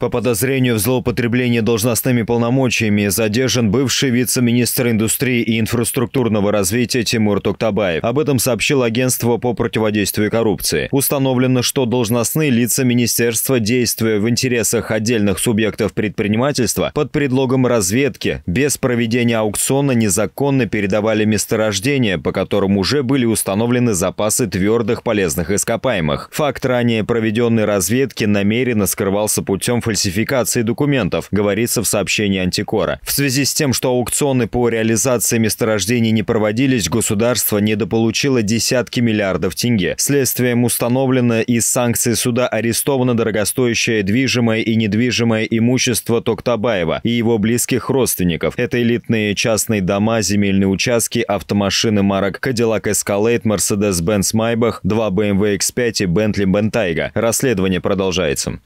По подозрению в злоупотреблении должностными полномочиями задержан бывший вице-министр индустрии и инфраструктурного развития Тимур Токтабаев. Об этом сообщил агентство по противодействию коррупции. Установлено, что должностные лица министерства, действуя в интересах отдельных субъектов предпринимательства, под предлогом разведки, без проведения аукциона незаконно передавали месторождения, по которым уже были установлены запасы твердых полезных ископаемых. Факт ранее проведенной разведки намеренно скрывался путем фальсификации документов, говорится в сообщении Антикора. В связи с тем, что аукционы по реализации месторождений не проводились, государство недополучило десятки миллиардов тенге. Следствием установлено из санкций суда арестовано дорогостоящее движимое и недвижимое имущество Токтабаева и его близких родственников. Это элитные частные дома, земельные участки, автомашины марок Cadillac Escalade, Mercedes-Benz Maybach, два BMW X5 и Bentley Bentayga. Расследование продолжается.